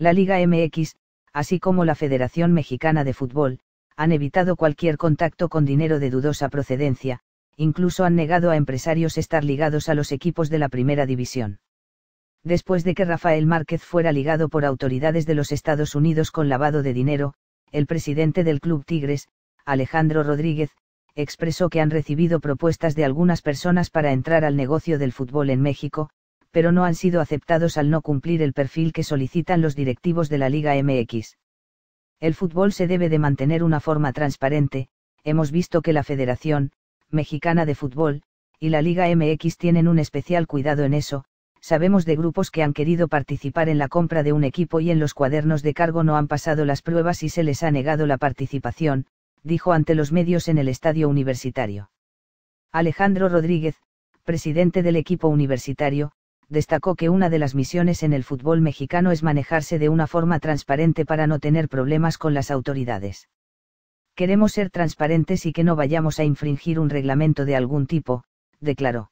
La Liga MX, así como la Federación Mexicana de Fútbol, han evitado cualquier contacto con dinero de dudosa procedencia, incluso han negado a empresarios estar ligados a los equipos de la primera división. Después de que Rafael Márquez fuera ligado por autoridades de los Estados Unidos con lavado de dinero, el presidente del Club Tigres, Alejandro Rodríguez, expresó que han recibido propuestas de algunas personas para entrar al negocio del fútbol en México, pero no han sido aceptados al no cumplir el perfil que solicitan los directivos de la Liga MX. El fútbol se debe de mantener una forma transparente, hemos visto que la Federación Mexicana de Fútbol y la Liga MX tienen un especial cuidado en eso, sabemos de grupos que han querido participar en la compra de un equipo y en los cuadernos de cargo no han pasado las pruebas y se les ha negado la participación, dijo ante los medios en el estadio universitario. Alejandro Rodríguez, presidente del equipo universitario, destacó que una de las misiones en el fútbol mexicano es manejarse de una forma transparente para no tener problemas con las autoridades. Queremos ser transparentes y que no vayamos a infringir un reglamento de algún tipo, declaró.